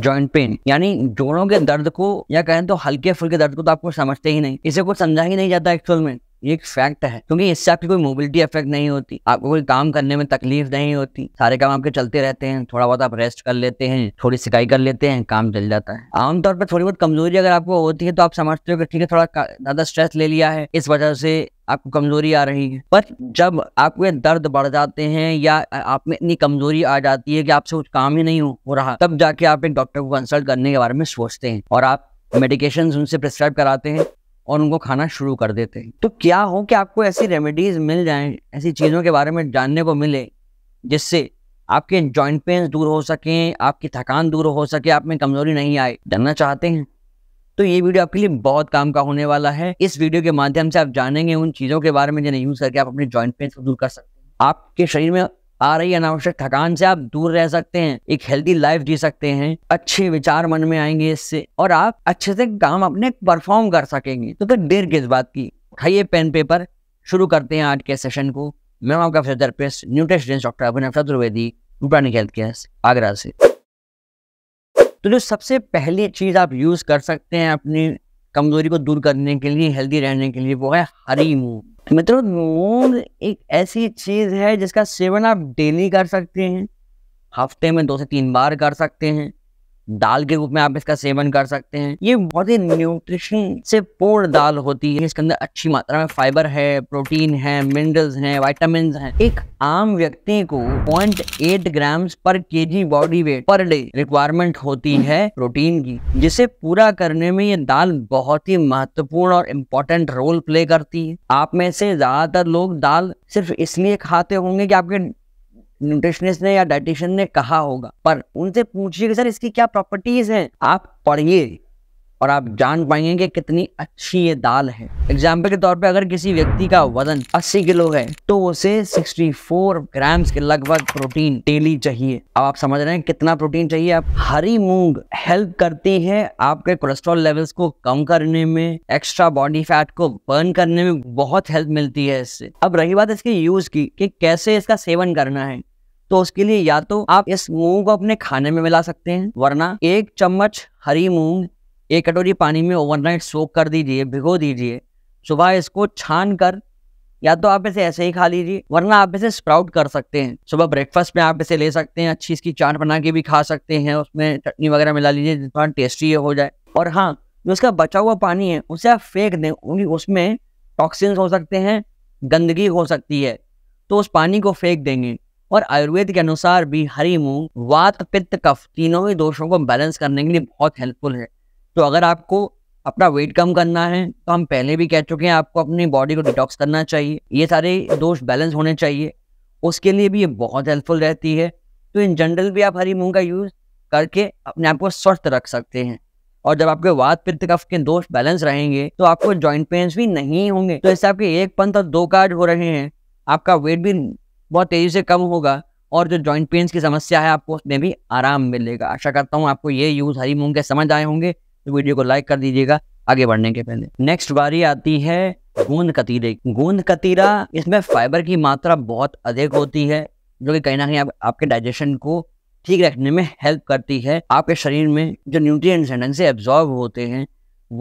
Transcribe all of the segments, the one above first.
joint pain यानी जोड़ों के दर्द को या कहें तो हल्के फुल्के दर्द को तो आपको समझते ही नहीं इसे कुछ समझा ही नहीं जाता एक्चुअल में ये एक फैक्ट है क्योंकि इससे आपकी कोई मोबिलिटी इफेक्ट नहीं होती आपको कोई काम करने में तकलीफ नहीं होती सारे काम आपके चलते रहते हैं थोड़ा बहुत आप रेस्ट कर लेते हैं थोड़ी सिकाई कर लेते हैं काम चल जाता है आमतौर पर थोड़ी बहुत कमजोरी अगर आपको होती है तो आप समझते हो कि ठीक है थोड़ा ज्यादा स्ट्रेस ले लिया है इस वजह से आपको कमजोरी आ रही है पर जब आपके दर्द बढ़ जाते हैं या आप में इतनी कमजोरी आ जाती है कि आपसे कुछ काम ही नहीं हो रहा तब जाके आप एक डॉक्टर को कंसल्ट करने के बारे में सोचते हैं और आप मेडिकेशन उनसे प्रिस्क्राइब कराते हैं और उनको खाना शुरू कर देते हैं तो क्या हो कि आपको ऐसी रेमेडीज मिल जाए ऐसी चीज़ों के बारे में जानने को मिले जिससे आपके जॉइंट पेन दूर हो सके आपकी थकान दूर हो सके आप में कमजोरी नहीं आए जानना चाहते हैं तो ये वीडियो आपके लिए बहुत काम का होने वाला है इस वीडियो के माध्यम से आप जानेंगे उन चीजों के बारे में जिन्हें यूज करके आप अपने ज्वाइंट पेन को दूर कर सकते हैं आपके शरीर में आ रही अनावश्यक थकान से आप दूर रह सकते हैं एक हेल्दी लाइफ जी सकते हैं अच्छे विचार मन में आएंगे इससे और आप अच्छे से काम अपने परफॉर्म कर सकेंगे तो फिर देर किस बात की उठाइए पेन पेपर शुरू करते हैं आज के सेशन को मैं आपका physiotherapist nutritionist doctor Abhinav Chaturvedi Rupani health care Agra से तो जो सबसे पहली चीज़ आप यूज़ कर सकते हैं अपनी कमज़ोरी को दूर करने के लिए हेल्दी रहने के लिए वो है हरी मूंग मित्रों मूंग एक ऐसी चीज़ है जिसका सेवन आप डेली कर सकते हैं हफ्ते में दो से तीन बार कर सकते हैं दाल के रूप में आप इसका सेवन कर सकते हैं ये बहुत ही न्यूट्रिशन से पूर्ण दाल होती है इसके अंदर अच्छी मात्रा में फाइबर है प्रोटीन है मिनरल्स हैं वाइटामिन हैं एक आम व्यक्ति को 0.8 gram per kg body weight per day requirement होती है प्रोटीन की जिसे पूरा करने में ये दाल बहुत ही महत्वपूर्ण और इम्पोर्टेंट रोल प्ले करती है आप में से ज्यादातर लोग दाल सिर्फ इसलिए खाते होंगे की आपके न्यूट्रिशनिस्ट ने या डाइटिशियन ने कहा होगा पर उनसे पूछिए कि सर इसकी क्या प्रॉपर्टीज हैं आप पढ़िए और आप जान पाएंगे कि कितनी अच्छी ये दाल है एग्जाम्पल के तौर पे अगर किसी व्यक्ति का वजन 80 किलो है तो उसे 64 ग्राम्स के लगभग प्रोटीन डेली चाहिए अब आप समझ रहे हैं कितना प्रोटीन चाहिए आप हरी मूंग हेल्प करती है आपके कोलेस्ट्रॉल लेवल्स को कम करने में एक्स्ट्रा बॉडी फैट को बर्न करने में बहुत हेल्प मिलती है इससे अब रही बात इसके यूज की कि कैसे इसका सेवन करना है तो उसके लिए या तो आप इस मूंग को अपने खाने में मिला सकते हैं वरना एक चम्मच हरी मूंग एक कटोरी पानी में ओवरनाइट सोक कर दीजिए भिगो दीजिए सुबह इसको छान कर या तो आप इसे ऐसे ही खा लीजिए वरना आप इसे स्प्राउट कर सकते हैं सुबह ब्रेकफास्ट में आप इसे ले सकते हैं अच्छी इसकी चाट बना के भी खा सकते हैं उसमें चटनी वगैरह मिला लीजिए थोड़ा टेस्टी हो जाए और हाँ जो इसका बचा हुआ पानी है उसे आप फेंक दें उसमें टॉक्सिन्स हो सकते हैं गंदगी हो सकती है तो उस पानी को फेंक देंगे और आयुर्वेद के अनुसार भी हरी मूंग वात पित्त कफ तीनों ही दोषों को बैलेंस करने के लिए बहुत हेल्पफुल है तो अगर आपको अपना वेट कम करना है तो हम पहले भी कह चुके हैं आपको अपनी बॉडी को डिटॉक्स करना चाहिए ये सारे दोष बैलेंस होने चाहिए उसके लिए भी ये बहुत हेल्पफुल रहती है तो इन जनरल भी आप हरी मूंग का यूज़ करके अपने आप को स्वस्थ रख सकते हैं और जब आपके वात पित्त कफ के दोष बैलेंस रहेंगे तो आपको जॉइंट पेन्स भी नहीं होंगे तो इससे आपके एक पंथ और दो कार्ड हो रहे हैं आपका वेट भी बहुत तेजी से कम होगा और जो जॉइंट पेन्स की समस्या है आपको उसमें भी आराम मिलेगा आशा करता हूँ आपको ये यूज़ हरी मूंग के समझ आए होंगे तो वीडियो को लाइक कर दीजिएगा आगे बढ़ने के पहले नेक्स्ट बारी आती है गोंद कतीरे गोंद कतीरा इसमें फाइबर की मात्रा बहुत अधिक होती है जो कि कहीं ना कहीं आप, आपके डाइजेशन को ठीक रखने में हेल्प करती है आपके शरीर में जो न्यूट्रिय से एब्जॉर्ब होते हैं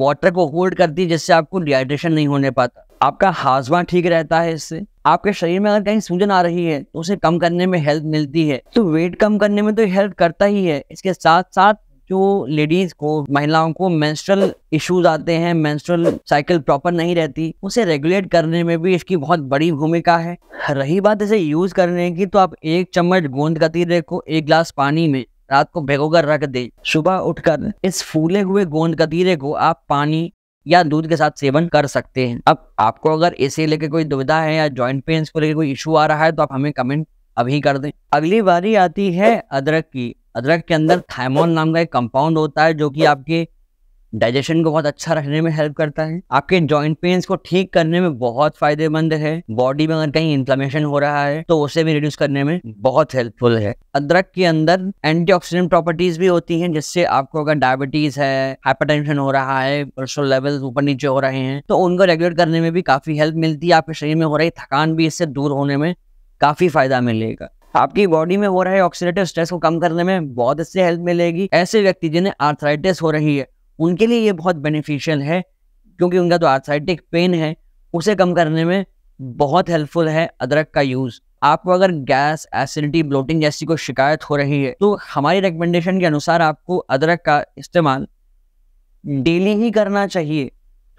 वाटर को होल्ड करती है जिससे आपको डिहाइड्रेशन नहीं होने पाता आपका हाजमा ठीक रहता है इससे आपके शरीर में अगर कहीं सूजन आ रही है तो उसे कम करने में हेल्प मिलती है तो वेट कम करने में तो हेल्प करता ही है इसके साथ साथ जो लेडीज को महिलाओं को मेंस्ट्रुअल इश्यूज आते हैं मेंस्ट्रुअल साइकिल प्रॉपर नहीं रहती उसे रेगुलेट करने में भी इसकी बहुत बड़ी भूमिका है रही बात इसे यूज करने की तो आप एक चम्मच गोंद कतीरे को एक गिलास पानी में रात को भिगो रख दे सुबह उठकर इस फूले हुए गोंद कतीरे को आप पानी या दूध के साथ सेवन कर सकते हैं अब आपको अगर इसे लेके कोई दुविधा है या ज्वाइंट पेन को लेकर कोई इशू आ रहा है तो आप हमें कमेंट अभी कर दें अगली बारी आती है अदरक की अदरक के अंदर थायमोन नाम का एक कंपाउंड होता है जो कि आपके डाइजेशन को बहुत अच्छा रखने में हेल्प करता है आपके जॉइंट पेन्स को ठीक करने में बहुत फायदेमंद है बॉडी में अगर कहीं इंफ्लामेशन हो रहा है तो उसे भी रिड्यूस करने में बहुत हेल्पफुल है अदरक के अंदर एंटीऑक्सीडेंट प्रॉपर्टीज भी होती हैं जिससे आपको अगर डायबिटीज है हाइपरटेंशन हो रहा है कोलेस्ट्रॉल लेवल ऊपर नीचे हो रहे हैं तो उनको रेगुलेट करने में भी काफी हेल्प मिलती है आपके शरीर में हो रही थकान भी इससे दूर होने में काफी फायदा मिलेगा आपकी बॉडी में हो रहे ऑक्सीडेटिव स्ट्रेस को कम करने में बहुत इससे हेल्प मिलेगी ऐसे व्यक्ति जिन्हें आर्थराइटिस हो रही है उनके लिए ये बहुत बेनिफिशियल है क्योंकि उनका जो तो आर्थराइटिक पेन है उसे कम करने में बहुत हेल्पफुल है अदरक का यूज़ आपको अगर गैस एसिडिटी ब्लोटिंग जैसी कोई शिकायत हो रही है तो हमारी रिकमेंडेशन के अनुसार आपको अदरक का इस्तेमाल डेली ही करना चाहिए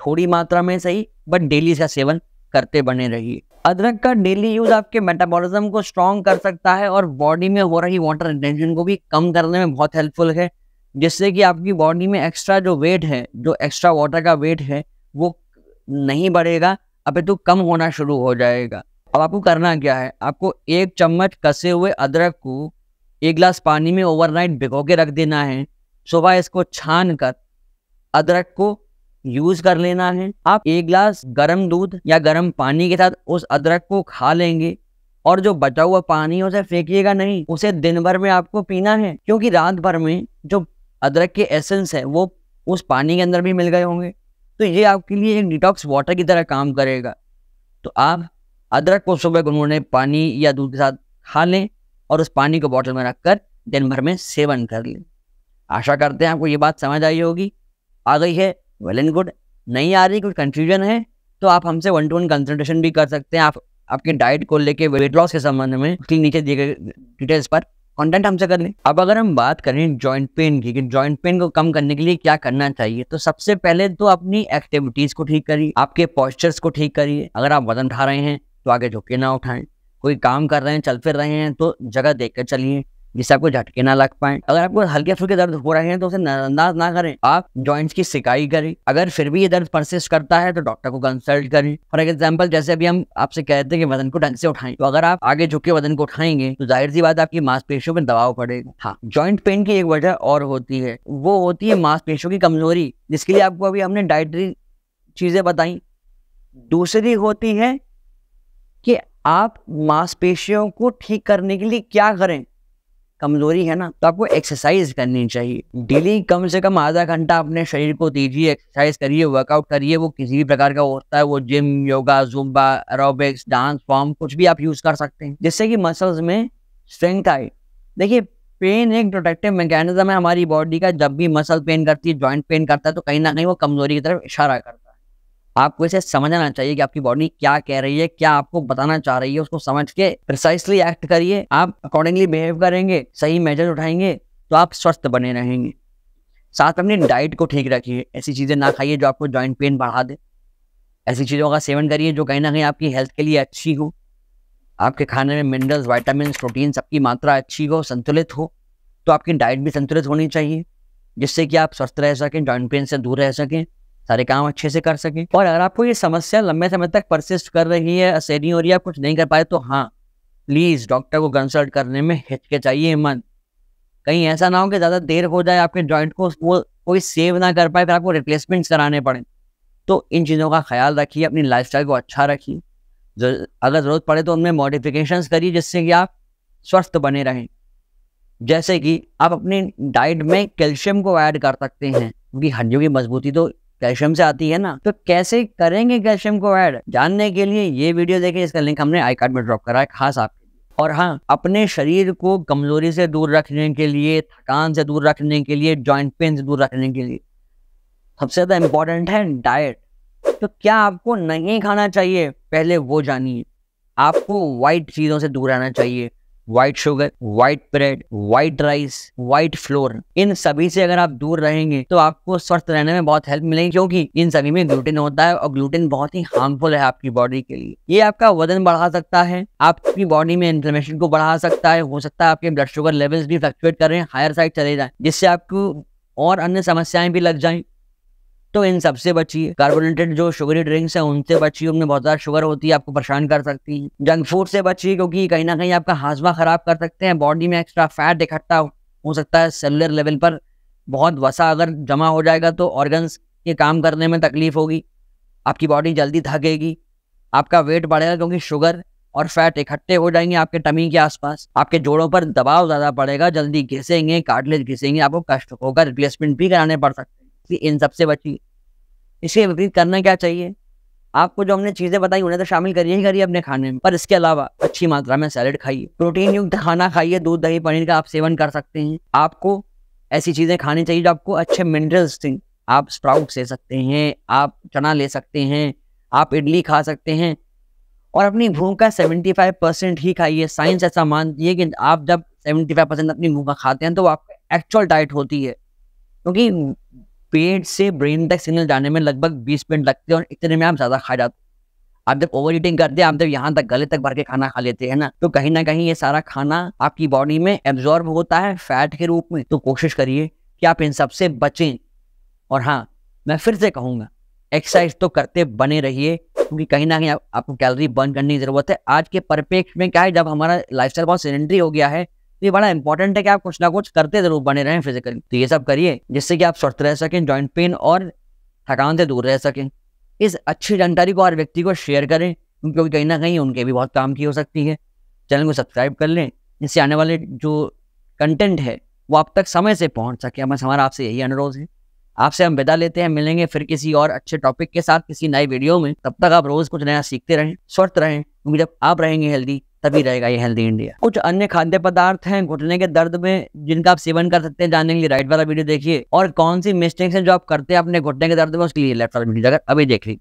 थोड़ी मात्रा में सही बट डेली इसका सेवन करते बने रहिए अदरक का डेली यूज आपके मेटाबॉलिज्म को स्ट्रॉन्ग कर सकता है और बॉडी में हो रही वाटर रिटेंशन को भी कम करने में बहुत हेल्पफुल है जिससे कि आपकी बॉडी में एक्स्ट्रा जो वेट है जो एक्स्ट्रा वाटर का वेट है वो नहीं बढ़ेगा अब तो कम होना शुरू हो जाएगा अब आपको करना क्या है आपको एक चम्मच कसे हुए अदरक को एक गिलास पानी में ओवरनाइट भिगो के रख देना है सुबह इसको छान कर अदरक को यूज कर लेना है आप एक गिलास गर्म दूध या गर्म पानी के साथ उस अदरक को खा लेंगे और जो बचा हुआ पानी उसे फेंकिएगा नहीं उसे दिन भर में आपको पीना है क्योंकि रात भर में जो अदरक के एसेंस है वो उस पानी के अंदर भी मिल गए होंगे तो ये आपके लिए एक डिटॉक्स वाटर की तरह काम करेगा तो आप अदरक को सुबह गुनगुने पानी या दूध के साथ खा लें और उस पानी को बॉटल में रखकर दिन भर में सेवन कर लें आशा करते हैं आपको ये बात समझ आई होगी आ गई है वेल एंड गुड नहीं आ रही कुछ कन्फ्यूजन है तो आप हमसे वन टू वन कंसल्टेशन भी कर सकते हैं आप आपके डाइट को लेके वेट लॉस के संबंध में नीचे दिए गए डिटेल्स पर कंटेंट हमसे कर लें अब अगर हम बात करें जॉइंट पेन की जॉइंट पेन को कम करने के लिए क्या करना चाहिए तो सबसे पहले तो अपनी एक्टिविटीज को ठीक करिए आपके पॉस्चर्स को ठीक करिए अगर आप वजन उठा रहे हैं तो आगे झुके ना उठाएं कोई काम कर रहे हैं चल फिर रहे हैं तो जगह देख कर चलिए जिससे आपको झटके ना लग पाए अगर आपको हल्के फुल्के दर्द हो रहे हैं तो उसे नजरअंदाज ना करें आप जॉइंट्स की सिकाई करें अगर फिर भी ये दर्द परसिस्ट करता है तो डॉक्टर को कंसल्ट करें फॉर एग्जाम्पल जैसे अभी हम आपसे कहते हैं कि वजन को ढंग से उठाएं तो अगर आप आगे झुके वजन को उठाएंगे तो जाहिर सी बात आपकी मांसपेशियों पर दबाव पड़ेगा हाँ ज्वाइंट पेन की एक वजह और होती है वो होती है मांसपेशियों की कमजोरी जिसके लिए आपको अभी हमने डाइटरी चीजें बताई दूसरी होती है कि आप मांसपेशियों को ठीक करने के लिए क्या करें कमजोरी है ना तो आपको एक्सरसाइज करनी चाहिए डेली कम से कम आधा घंटा अपने शरीर को दीजिए एक्सरसाइज करिए वर्कआउट करिए वो किसी भी प्रकार का होता है वो gym yoga Zumba aerobics dance form कुछ भी आप यूज कर सकते हैं जिससे कि मसल्स में स्ट्रेंथ आए देखिए पेन एक प्रोटेक्टिव मैकेनिज्म है हमारी बॉडी का जब भी मसल पेन करती है ज्वाइंट पेन करता है तो कहीं ना कहीं वो कमजोरी की तरफ इशारा करता है आपको इसे समझना चाहिए कि आपकी बॉडी क्या कह रही है क्या आपको बताना चाह रही है उसको समझ के प्रिसाइसली एक्ट करिए आप अकॉर्डिंगली बिहेव करेंगे सही मेजर उठाएंगे तो आप स्वस्थ बने रहेंगे साथ अपनी डाइट को ठीक रखिए ऐसी चीज़ें ना खाइए जो आपको जॉइंट पेन बढ़ा दे ऐसी चीज़ों का सेवन करिए जो कहीं ना कहीं आपकी हेल्थ के लिए अच्छी हो आपके खाने में मिनरल्स वाइटामिन प्रोटीन सबकी मात्रा अच्छी हो संतुलित हो तो आपकी डाइट भी संतुलित होनी चाहिए जिससे कि आप स्वस्थ रह सकें जॉइंट पेन से दूर रह सकें सारे काम अच्छे से कर सके और अगर आपको ये समस्या लंबे समय तक परसिस्ट कर रही है असहनी हो रही है कुछ नहीं कर पाए तो हाँ प्लीज़ डॉक्टर को कंसल्ट करने में हिचकिचाइए मन कहीं ऐसा ना हो कि ज़्यादा देर हो जाए आपके जॉइंट को वो कोई सेव ना कर पाए फिर आपको रिप्लेसमेंट कराने पड़े तो इन चीज़ों का ख्याल रखिए अपनी लाइफ को अच्छा रखिए अगर ज़रूरत पड़े तो उनमें मॉडिफिकेशन करिए जिससे कि आप स्वस्थ बने रहें जैसे कि आप अपनी डाइट में कैल्शियम को ऐड कर सकते हैं क्योंकि हड्डियों की मजबूती तो कैल्शियम से आती है ना तो कैसे करेंगे कैल्शियम को ऐड जानने के लिए ये वीडियो देखें इसका लिंक हमने आई कार्ड में ड्रॉप करा है खास आपके और हाँ अपने शरीर को कमजोरी से दूर रखने के लिए थकान से दूर रखने के लिए जॉइंट पेन से दूर रखने के लिए सबसे ज़्यादा इम्पोर्टेंट है डाइट तो क्या आपको नहीं खाना चाहिए पहले वो जानिए आपको वाइट चीज़ों से दूर रहना चाहिए white sugar white bread white rice white flour इन सभी से अगर आप दूर रहेंगे तो आपको स्वस्थ रहने में बहुत हेल्प मिलेगी क्योंकि इन सभी में ग्लूटेन होता है और ग्लूटेन बहुत ही हार्मफुल है आपकी बॉडी के लिए ये आपका वजन बढ़ा सकता है आपकी बॉडी में इन्फ्लेमेशन को बढ़ा सकता है हो सकता है आपके ब्लड शुगर लेवल्स भी फ्लक्चुएट कर रहे हैं हायर साइड चले जाए जिससे आपको और अन्य समस्याएं भी लग जाए तो इन सबसे बचिए कार्बोनेटेड जो शुगरी ड्रिंक्स है उनसे बचिए उनमें बहुत ज्यादा शुगर होती है आपको परेशान कर सकती है जंक फूड से बचिए क्योंकि कहीं ना कहीं आपका हाजमा खराब कर सकते हैं बॉडी में एक्स्ट्रा फैट इकट्ठा हो सकता है सेलुलर लेवल पर बहुत वसा अगर जमा हो जाएगा तो ऑर्गन्स के काम करने में तकलीफ होगी आपकी बॉडी जल्दी थकेगी आपका वेट बढ़ेगा क्योंकि शुगर और फैट इकट्ठे हो जाएंगे आपके टमी के आसपास आपके जोड़ों पर दबाव ज़्यादा पड़ेगा जल्दी घिसेंगे कार्टलेज घिसेंगे आपको कष्ट होगा रिप्लेसमेंट भी कराने पड़ सकते हैं इन सब से इसके विपरीत करना क्या चाहिए आपको जो हमने चीज़ें बताई उन्हें तो शामिल करिए ही करिए अपने खाने में पर इसके अलावा अच्छी मात्रा में सैलड खाइए प्रोटीन युक्त खाना खाइए दूध दही पनीर का आप सेवन कर सकते हैं आपको ऐसी चीज़ें खानी चाहिए जो आपको अच्छे मिनरल्स थी आप स्प्राउट ले सकते हैं आप चना ले सकते हैं आप इडली खा सकते हैं और अपनी भूख का सेवेंटी फाइव परसेंट ही खाइए साइंस ऐसा मानती है कि आप जब सेवेंटी फाइव परसेंट अपनी भूख का खाते हैं तो आपका एक्चुअल डाइट होती है क्योंकि पेट से ब्रेन तक सिग्नल जाने में लगभग बीस मिनट लगते हैं और इतने में आप ज़्यादा खा जाते आप जब ओवर ईटिंग करते हैं आप जब यहाँ तक गले तक भर के खाना खा लेते हैं ना तो कहीं ना कहीं ये सारा खाना आपकी बॉडी में एब्जॉर्ब होता है फैट के रूप में तो कोशिश करिए कि आप इन सब से बचें और हाँ मैं फिर से कहूँगा एक्सरसाइज तो करते बने रहिए क्योंकि कहीं ना कहीं आप, आपको कैलोरी बर्न करने की जरूरत है आज के परिपेक्ष में क्या है जब हमारा लाइफ बहुत सिलेंडरी हो गया है तो ये बड़ा इंपॉर्टेंट है कि आप कुछ ना कुछ करते जरूर बने रहें फिजिकली तो ये सब करिए जिससे कि आप स्वस्थ रह सकें जॉइंट पेन और थकान से दूर रह सकें इस अच्छी जानकारी को हर व्यक्ति को शेयर करें क्योंकि कहीं ना कहीं उनके भी बहुत काम की हो सकती है चैनल को सब्सक्राइब कर लें इससे आने वाले जो कंटेंट है वो आप तक समय से पहुंच सके बस हमारा आपसे यही अनुरोध है आपसे हम विदा लेते हैं मिलेंगे फिर किसी और अच्छे टॉपिक के साथ किसी नए वीडियो में तब तक आप रोज कुछ नया सीखते रहें स्वस्थ रहें क्योंकि जब आप रहेंगे हेल्दी तभी रहेगा ये हेल्दी इंडिया कुछ अन्य खाद्य पदार्थ हैं घुटने के दर्द में जिनका आप सेवन कर सकते हैं जानने के लिए राइट वाला वीडियो देखिए और कौन सी मिस्टेक्स हैं जो आप करते हैं अपने घुटने के दर्द में उसके लिए लेफ्ट वाला वीडियो अभी देख लीजिए